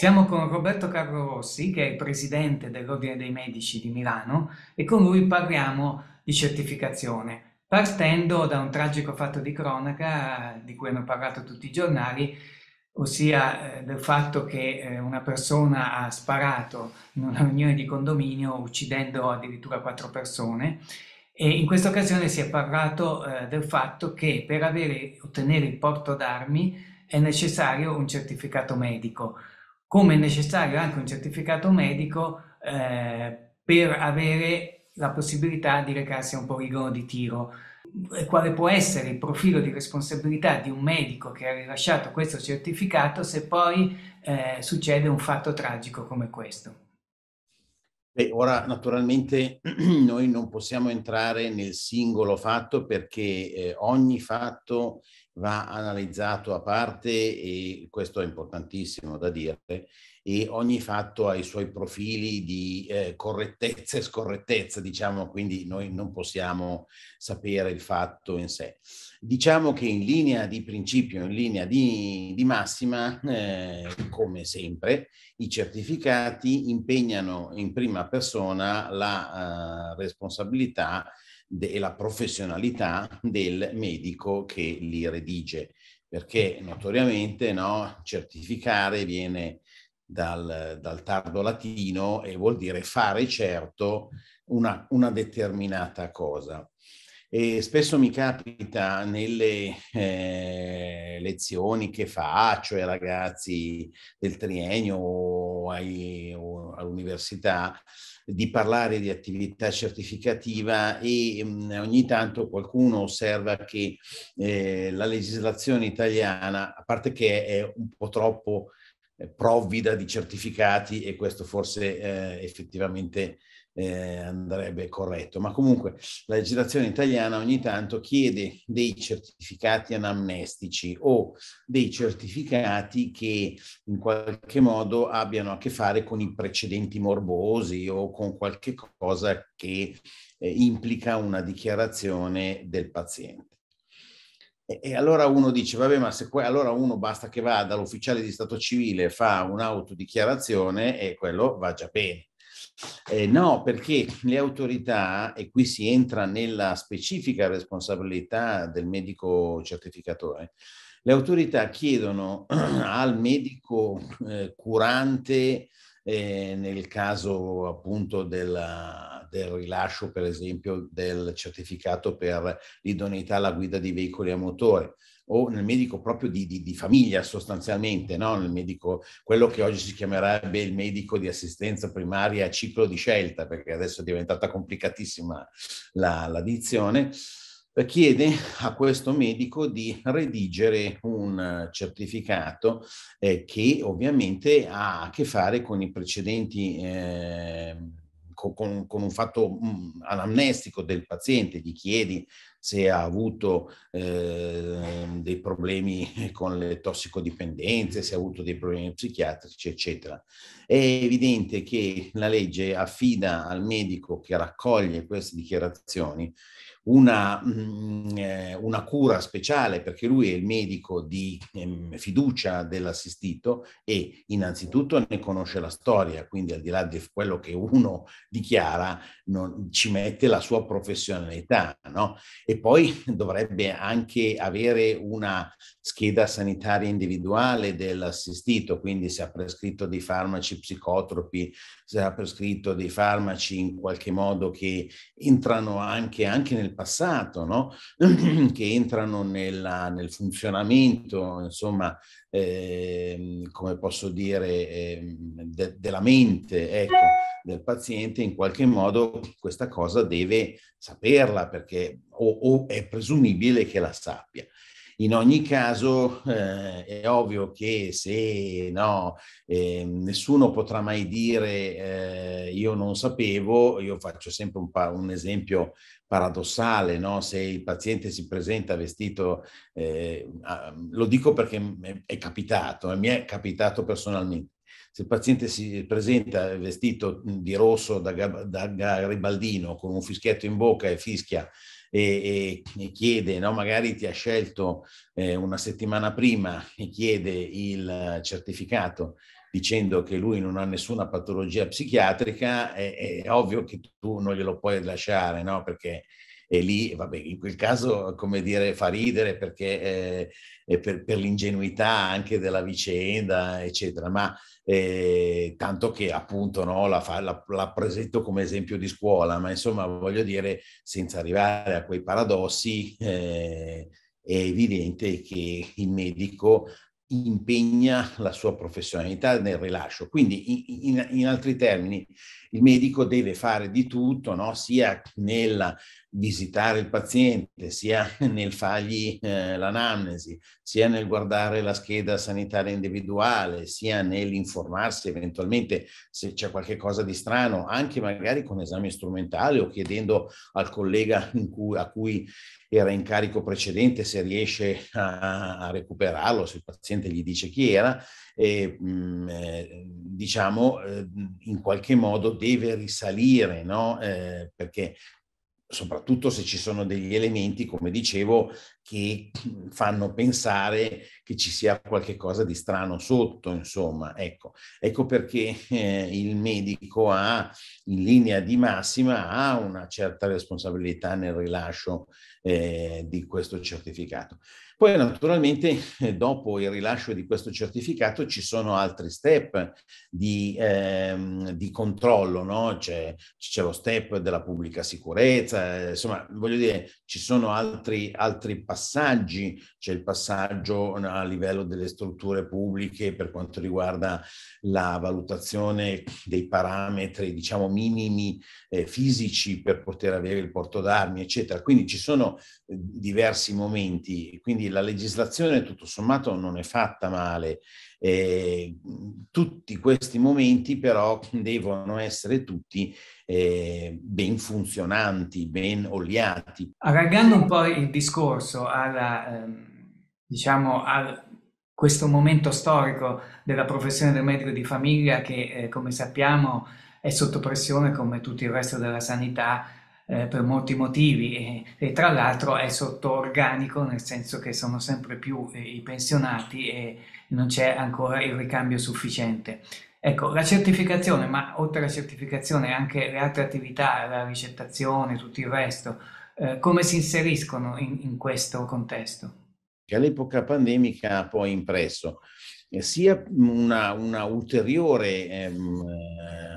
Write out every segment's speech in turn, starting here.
Siamo con Roberto Carlo Rossi, che è il presidente dell'Ordine dei Medici di Milano, e con lui parliamo di certificazione, partendo da un tragico fatto di cronaca di cui hanno parlato tutti i giornali, ossia eh, del fatto che eh, una persona ha sparato in una riunione di condominio uccidendo addirittura quattro persone e in questa occasione si è parlato eh, del fatto che per avere, ottenere il porto d'armi è necessario un certificato medico come è necessario anche un certificato medico eh, per avere la possibilità di recarsi a un poligono di tiro. E quale può essere il profilo di responsabilità di un medico che ha rilasciato questo certificato se poi eh, succede un fatto tragico come questo? Beh, ora naturalmente noi non possiamo entrare nel singolo fatto perché eh, ogni fatto va analizzato a parte e questo è importantissimo da dire e ogni fatto ha i suoi profili di eh, correttezza e scorrettezza, diciamo, quindi noi non possiamo sapere il fatto in sé. Diciamo che in linea di principio, in linea di, di massima, eh, come sempre, i certificati impegnano in prima persona la eh, responsabilità e la professionalità del medico che li redige, perché notoriamente no, certificare viene dal, dal, tardo latino e vuol dire fare certo una, una determinata cosa. E spesso mi capita nelle eh, lezioni che faccio ai ragazzi del triennio o, ai, o all'università di parlare di attività certificativa e mh, mhmm, ogni tanto qualcuno osserva che eh, la legislazione italiana, a parte che è un po' troppo eh, provvida di certificati e questo forse eh, effettivamente eh, andrebbe corretto. Ma comunque la legislazione italiana ogni tanto chiede dei certificati anamnestici o dei certificati che in qualche modo abbiano a che fare con i precedenti morbosi o con qualche cosa che eh, implica una dichiarazione del paziente. E allora uno dice, vabbè, ma se que- allora uno basta che vada all'ufficiale di stato civile, e fa un'autodichiarazione e quello va già bene. Eh, no, perché le autorità, e qui si entra nella specifica responsabilità del medico certificatore, le autorità chiedono al medico eh, curante, eh, nel caso appunto della, del rilascio per esempio del certificato per l'idoneità alla guida di veicoli a motore, o nel medico proprio di, di, di famiglia sostanzialmente, no? nel medico, quello che oggi si chiamerebbe il medico di assistenza primaria a ciclo di scelta, perché adesso è diventata complicatissima la, la dizione, chiede a questo medico di redigere un certificato eh, che ovviamente ha a che fare con i precedenti eh, con, con, un fatto mh, mm, anamnestico del paziente, gli chiedi se ha avuto eh, dei problemi con le tossicodipendenze, se ha avuto dei problemi psichiatrici, eccetera. È evidente che la legge affida al medico che raccoglie queste dichiarazioni una, mm, eh, una, cura speciale perché lui è il medico di ehm, fiducia dell'assistito e innanzitutto ne conosce la storia, quindi al di là di quello che uno dichiara non, ci mette la sua professionalità no? e poi dovrebbe anche avere una scheda sanitaria individuale dell'assistito, quindi se ha prescritto dei farmaci psicotropi, se ha prescritto dei farmaci in qualche modo che entrano anche, anche nel passato, no? che entrano nella, nel funzionamento, insomma, eh, come posso dire, eh, de, della mente ecco, del paziente, in qualche modo questa cosa deve saperla perché o, o è presumibile che la sappia. In ogni caso eh, è ovvio che se no, eh, nessuno potrà mai dire eh, io non sapevo, io faccio sempre un, pa- un esempio paradossale, no? se il paziente si presenta vestito, eh, lo dico perché è capitato, eh, mi è capitato personalmente, se il paziente si presenta vestito di rosso da, da, Garibaldino con un fischietto in bocca e fischia e, e chiede, no? magari ti ha scelto eh, una settimana prima e chiede il certificato dicendo che lui non ha nessuna patologia psichiatrica, è, è ovvio che tu non glielo puoi lasciare, no? perché e lì, vabbè, in quel caso, come dire, fa ridere perché eh, per, per, l'ingenuità anche della vicenda, eccetera, ma eh, tanto che appunto no, la, fa, la, la, presento come esempio di scuola, ma insomma, voglio dire, senza arrivare a quei paradossi, eh, è evidente che il medico impegna la sua professionalità nel rilascio. Quindi, in, in, in altri termini, il medico deve fare di tutto, no? sia nel visitare il paziente, sia nel fargli eh, l'anamnesi, sia nel guardare la scheda sanitaria individuale, sia nell'informarsi eventualmente se c'è qualcosa di strano, anche magari con esame strumentale o chiedendo al collega cui, a cui era in carico precedente se riesce a, a recuperarlo, se il paziente gli dice chi era, e, mh, mm, eh, diciamo eh, in qualche modo deve risalire, no? eh, perché soprattutto se ci sono degli elementi, come dicevo, che fanno pensare che ci sia qualcosa di strano sotto, insomma. Ecco, ecco perché eh, il medico ha, in linea di massima, ha una certa responsabilità nel rilascio eh, di questo certificato. Poi naturalmente eh, dopo il rilascio di questo certificato ci sono altri step di, ehm, di controllo, no? c'è, c'è, lo step della pubblica sicurezza, eh, insomma voglio dire ci sono altri, altri passaggi, c'è il passaggio a livello delle strutture pubbliche per quanto riguarda la valutazione dei parametri diciamo minimi eh, fisici per poter avere il porto d'armi eccetera, quindi ci sono eh, diversi momenti, quindi la legislazione tutto sommato non è fatta male. Eh, tutti questi momenti però devono essere tutti eh, ben funzionanti, ben oliati. Allargando un po' il discorso alla, ehm, diciamo, al, questo momento storico della professione del medico di famiglia che, eh, come sappiamo, è sotto pressione come tutto il resto della sanità eh, per molti motivi e, e tra l'altro è sotto organico nel senso che sono sempre più eh, i pensionati e non c'è ancora il ricambio sufficiente. Ecco, la certificazione, ma oltre alla certificazione anche le altre attività, la ricettazione, tutto il resto, eh, come si inseriscono in, in questo contesto? Che all'epoca pandemica ha poi impresso sia una, una ulteriore ehm,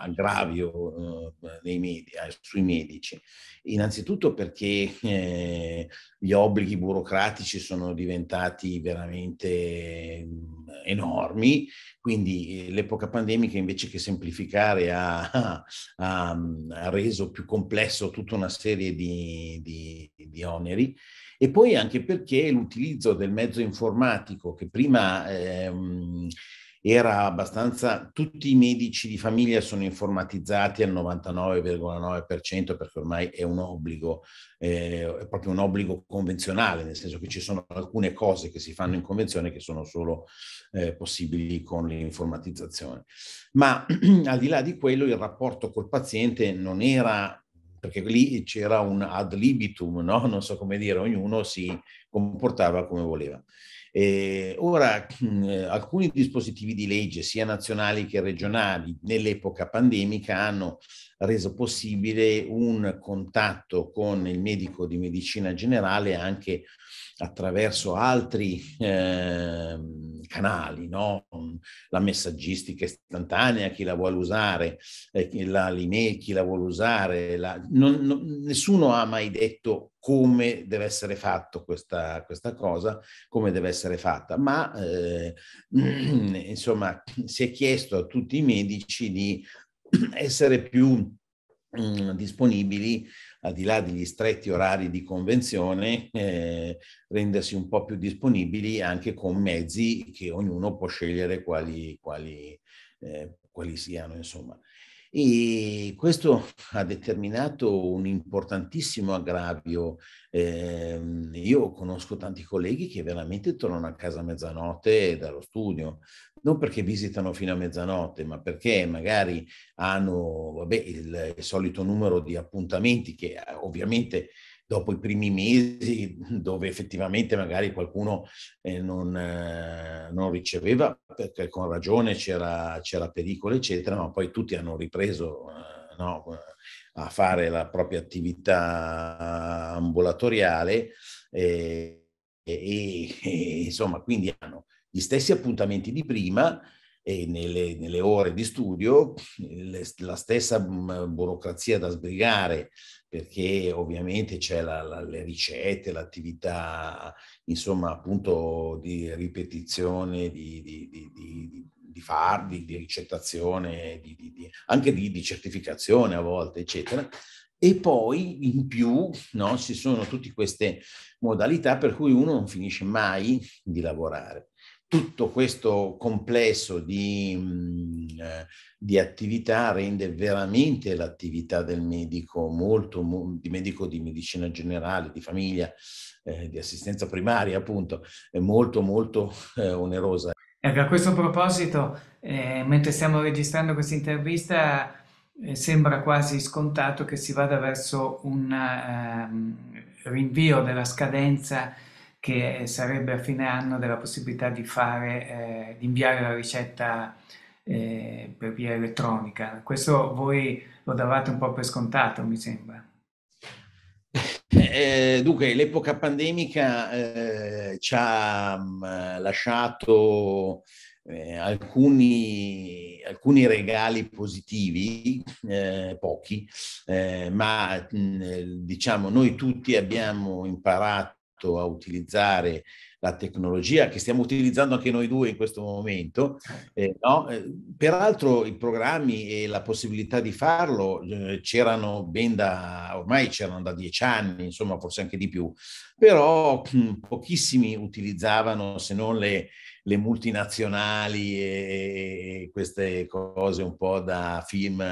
aggravio eh, media, sui medici. Innanzitutto perché eh, gli obblighi burocratici sono diventati veramente mm, enormi, quindi l'epoca pandemica invece che semplificare ha, ha, ha reso più complesso tutta una serie di, di, di oneri e poi anche perché l'utilizzo del mezzo informatico che prima ehm, era abbastanza, tutti i medici di famiglia sono informatizzati al 99,9% perché ormai è un obbligo, eh, è proprio un obbligo convenzionale, nel senso che ci sono alcune cose che si fanno in convenzione che sono solo eh, possibili con l'informatizzazione. Ma al di là di quello il rapporto col paziente non era perché lì c'era un ad libitum, no? non so come dire, ognuno si comportava come voleva. Eh, ora, mh, alcuni dispositivi di legge, sia nazionali che regionali, nell'epoca pandemica hanno reso possibile un contatto con il medico di medicina generale anche attraverso altri eh, canali, no? la messaggistica istantanea, chi la vuole usare, eh, la, l'email, chi la vuole usare. La... Non, non, nessuno ha mai detto come deve essere fatto questa, questa cosa, come deve essere fatta, ma eh, insomma si è chiesto a tutti i medici di essere più mh, mm, disponibili al di là degli stretti orari di convenzione, eh, rendersi un po' più disponibili anche con mezzi che ognuno può scegliere quali, quali, eh, quali siano. Insomma. E questo ha determinato un importantissimo aggravio. Eh, io conosco tanti colleghi che veramente tornano a casa a mezzanotte dallo studio, non perché visitano fino a mezzanotte, ma perché magari hanno vabbè, il, il solito numero di appuntamenti che eh, ovviamente dopo i primi mesi dove effettivamente magari qualcuno eh, non, eh, non, riceveva perché con ragione c'era, c'era, pericolo eccetera, ma poi tutti hanno ripreso eh, no, a fare la propria attività ambulatoriale eh, e, e, e insomma quindi hanno gli stessi appuntamenti di prima e nelle, nelle ore di studio le, la stessa mm, burocrazia da sbrigare perché ovviamente c'è la, la, le ricette, l'attività, insomma appunto di ripetizione, di, di, di, di di fardi, di ricettazione, di, di, di, anche di, certificazione a volte, eccetera. E poi in più no, ci sono tutte queste modalità per cui uno non finisce mai di lavorare tutto questo complesso di, mm, eh, di, attività rende veramente l'attività del medico molto, di medico di medicina generale, di famiglia, eh, di assistenza primaria appunto, molto molto eh, onerosa. Ecco, a questo proposito, eh, mentre stiamo registrando questa intervista, eh, sembra quasi scontato che si vada verso un ehm, rinvio della scadenza che sarebbe a fine anno della possibilità di, fare, eh, di inviare la ricetta eh, per via elettronica. Questo voi lo davate un po' per scontato, mi sembra. Eh, eh dunque, l'epoca pandemica eh, ci ha mh, mm, lasciato eh, alcuni, alcuni, regali positivi, pochi, ma mh, mm, diciamo noi tutti abbiamo imparato a utilizzare la tecnologia che stiamo utilizzando anche noi due in questo momento. Eh, no? Eh, peraltro i programmi e la possibilità di farlo eh, c'erano ben da, ormai c'erano da dieci anni, insomma forse anche di più, però mm, pochissimi utilizzavano se non le, le multinazionali e queste cose un po' da film,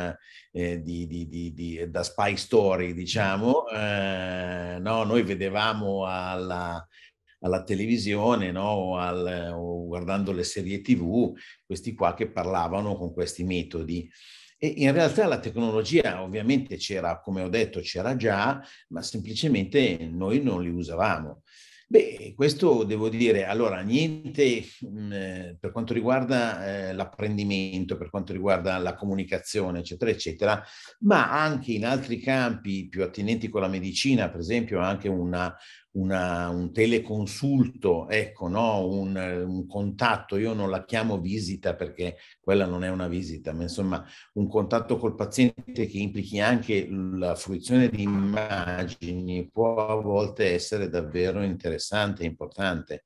eh, di, di, di, da spy story, diciamo. Eh, no, noi vedevamo alla, alla televisione no? o, al, o guardando le serie tv, questi qua che parlavano con questi metodi. E in realtà la tecnologia ovviamente c'era, come ho detto, c'era già, ma semplicemente noi non li usavamo. Beh, questo devo dire, allora, niente mh, mm, per quanto riguarda eh, l'apprendimento, per quanto riguarda la comunicazione, eccetera, eccetera, ma anche in altri campi più attinenti con la medicina, per esempio, anche una, una, un teleconsulto, ecco, no? un, un, contatto, io non la chiamo visita perché quella non è una visita, ma insomma un contatto col paziente che implichi anche la fruizione di immagini può a volte essere davvero interessante e importante.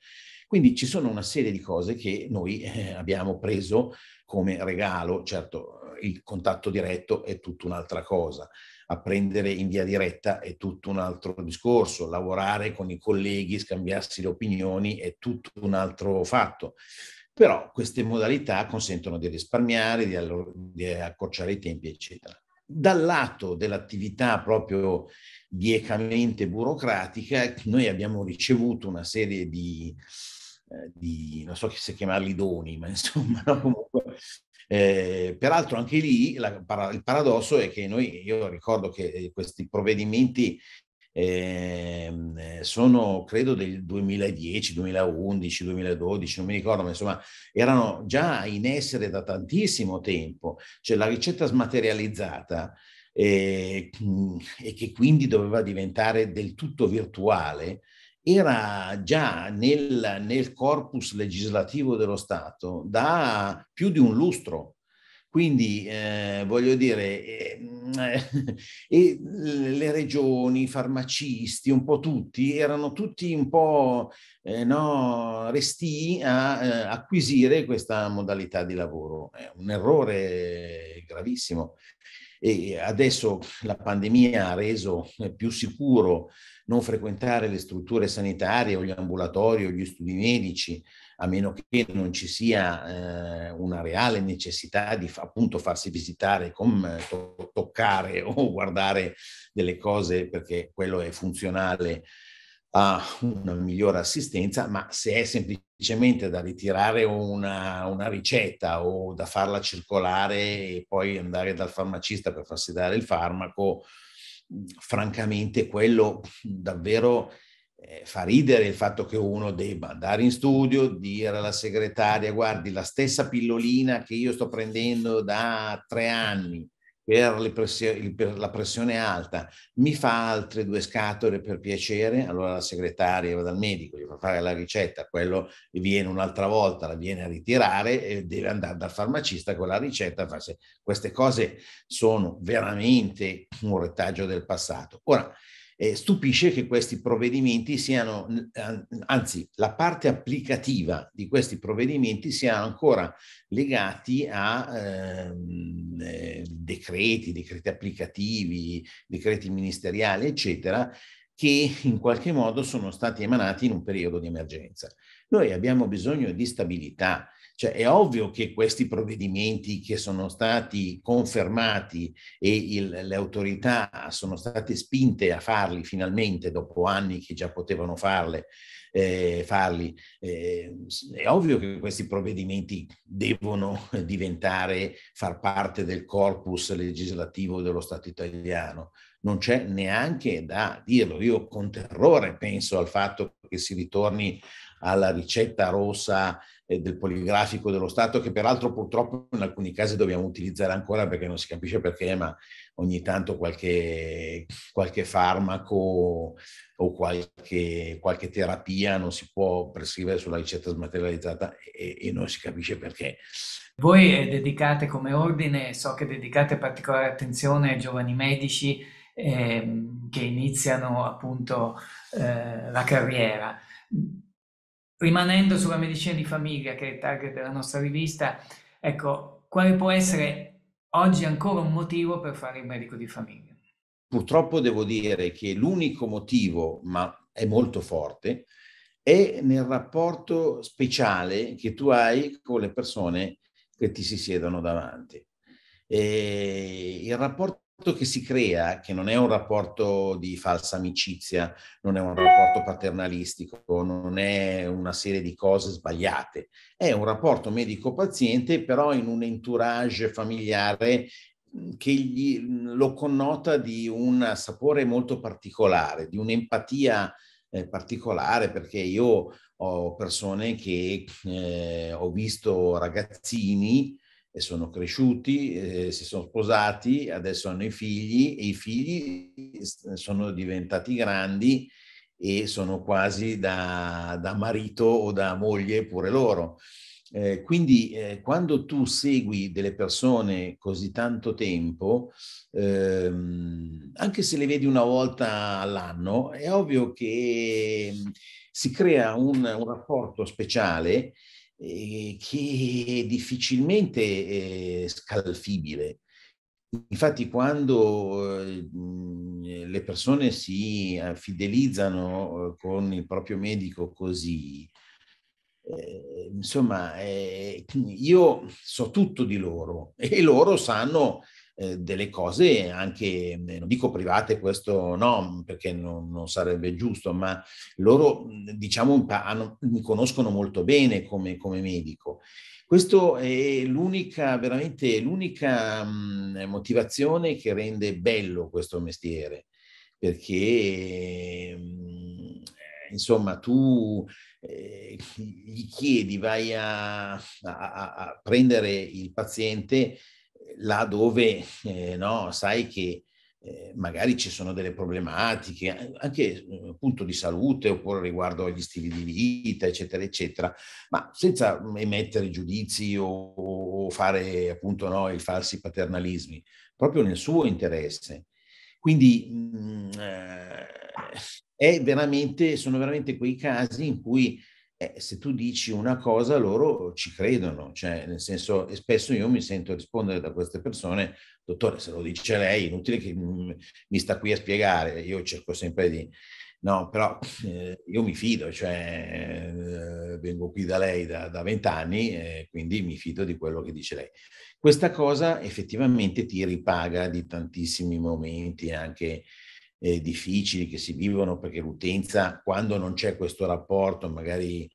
Quindi ci sono una serie di cose che noi eh, abbiamo preso come regalo, certo il contatto diretto è tutta un'altra cosa, apprendere in via diretta è tutto un altro discorso, lavorare con i colleghi, scambiarsi le opinioni è tutto un altro fatto. Però queste modalità consentono di risparmiare, di, allor- di accorciare i tempi, eccetera. Dal lato dell'attività proprio biecamente burocratica, noi abbiamo ricevuto una serie di, eh, di non so se chiamarli doni, ma insomma, no? comunque eh, peraltro anche lì la, il paradosso è che noi, io ricordo che eh, questi provvedimenti eh, sono credo del 2010, 2011, 2012, non mi ricordo, ma insomma erano già in essere da tantissimo tempo, cioè la ricetta smaterializzata eh, e che quindi doveva diventare del tutto virtuale, era già nel, nel corpus legislativo dello Stato da più di un lustro. Quindi eh, voglio dire, eh, eh, le regioni, i farmacisti, un po' tutti, erano tutti un po' eh, no, resti a eh, acquisire questa modalità di lavoro. È un errore gravissimo e adesso la pandemia ha reso eh, più sicuro non frequentare le strutture sanitarie o gli ambulatori o gli studi medici, a meno che non ci sia eh, una reale necessità di appunto farsi visitare, con, to- toccare o guardare delle cose perché quello è funzionale a una migliore assistenza, ma se è semplicemente da ritirare una, una, ricetta o da farla circolare e poi andare dal farmacista per farsi dare il farmaco, francamente quello davvero eh, fa ridere il fatto che uno debba andare in studio, dire alla segretaria, guardi, la stessa pillolina che io sto prendendo da tre anni, per, pressioni, per, la pressione alta, mi fa altre due scatole per piacere, allora la segretaria va dal medico, gli fa fare la ricetta, quello viene un'altra volta, la viene a ritirare e deve andare dal farmacista con la ricetta. Queste cose sono veramente un retaggio del passato. Ora, eh, stupisce che questi provvedimenti siano, anzi la parte applicativa di questi provvedimenti sia ancora legati a ehm, eh, decreti, decreti applicativi, decreti ministeriali, eccetera, che in qualche modo sono stati emanati in un periodo di emergenza. Noi abbiamo bisogno di stabilità, cioè, è ovvio che questi provvedimenti che sono stati confermati e il, le autorità sono state spinte a farli finalmente dopo anni che già potevano farle, eh, farli, eh, è ovvio che questi provvedimenti devono diventare, far parte del corpus legislativo dello Stato italiano non c'è neanche da dirlo. Io con terrore penso al fatto che si ritorni alla ricetta rossa eh, del poligrafico dello Stato, che peraltro purtroppo in alcuni casi dobbiamo utilizzare ancora perché non si capisce perché, ma ogni tanto qualche, qualche farmaco o qualche, qualche, terapia non si può prescrivere sulla ricetta smaterializzata e, e non si capisce perché. Voi eh, dedicate come ordine, so che dedicate particolare attenzione ai giovani medici eh, che iniziano appunto eh, la carriera Rimanendo sulla medicina di famiglia, che è il target della nostra rivista, ecco, quale può essere oggi ancora un motivo per fare il medico di famiglia? Purtroppo devo dire che l'unico motivo, ma è molto forte, è nel rapporto speciale che tu hai con le persone che ti si siedono davanti. E il rapporto che si crea, che non è un rapporto di falsa amicizia, non è un rapporto paternalistico, non è una serie di cose sbagliate, è un rapporto medico-paziente però in un entourage familiare mm, che gli, mm, lo connota di un sapore molto particolare, di un'empatia eh, particolare, perché io ho persone che eh, ho visto ragazzini e sono cresciuti, eh, si sono sposati, adesso hanno i figli e i figli sono diventati grandi e sono quasi da, da marito o da moglie pure loro. Eh, quindi eh, quando tu segui delle persone così tanto tempo, ehm, anche se le vedi una volta all'anno, è ovvio che mm, si crea un, un rapporto speciale eh, che è difficilmente eh, scalfibile. Infatti quando eh, le persone si eh, fidelizzano eh, con il proprio medico così, eh, insomma, eh, io so tutto di loro e loro sanno eh, delle cose anche, eh, non dico private, questo no, perché non, non sarebbe giusto, ma loro diciamo hanno, mi conoscono molto bene come, come medico. Questa è l'unica, veramente l'unica mh, motivazione che rende bello questo mestiere, perché mh, insomma tu eh, gli chiedi, vai a, a, a prendere il paziente là dove eh, no, sai che eh, magari ci sono delle problematiche, anche eh, appunto di salute oppure riguardo agli stili di vita, eccetera, eccetera, ma senza emettere giudizi o, o fare appunto no, i falsi paternalismi, proprio nel suo interesse. Quindi mh, mm, eh, veramente, sono veramente quei casi in cui eh, se tu dici una cosa loro ci credono, cioè nel senso, e spesso io mi sento rispondere da queste persone, dottore se lo dice lei, inutile che mi sta qui a spiegare, io cerco sempre di... No, però eh, io mi fido, cioè eh, vengo qui da lei da vent'anni e quindi mi fido di quello che dice lei. Questa cosa effettivamente ti ripaga di tantissimi momenti anche eh, difficili che si vivono perché l'utenza, quando non c'è questo rapporto, magari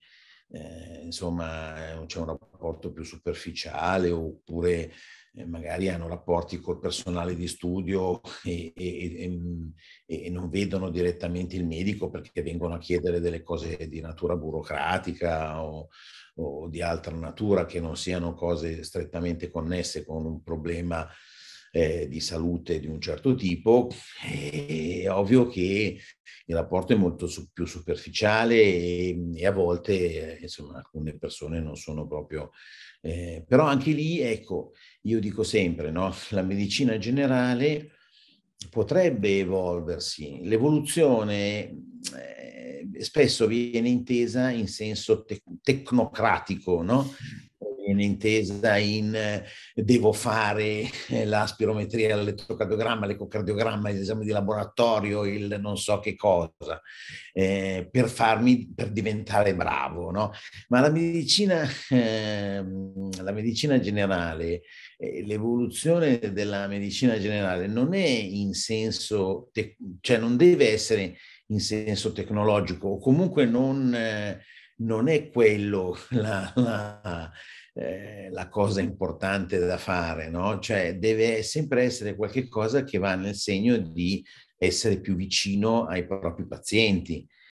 eh, insomma c'è un rapporto più superficiale oppure eh, magari hanno rapporti col personale di studio e, e, e, e, non vedono direttamente il medico perché vengono a chiedere delle cose di natura burocratica o, o di altra natura che non siano cose strettamente connesse con un problema eh, di salute di un certo tipo, eh, è ovvio che il rapporto è molto su, più superficiale e, e a volte eh, insomma, alcune persone non sono proprio... Eh, però anche lì, ecco, io dico sempre, no? la medicina generale potrebbe evolversi. L'evoluzione eh, spesso viene intesa in senso tec- tecnocratico, no? viene intesa in eh, devo fare eh, l'aspirometria, l'elettrocardiogramma, l'ecocardiogramma, l'esame di laboratorio, il non so che cosa, eh, per farmi, per diventare bravo, no? Ma la medicina, eh, la medicina generale, eh, l'evoluzione della medicina generale non è in senso, te- cioè non deve essere in senso tecnologico o comunque non non è quello la, la, eh, la cosa importante da fare, no? Cioè deve sempre essere qualcosa che va nel segno di essere più vicino ai propri pazienti.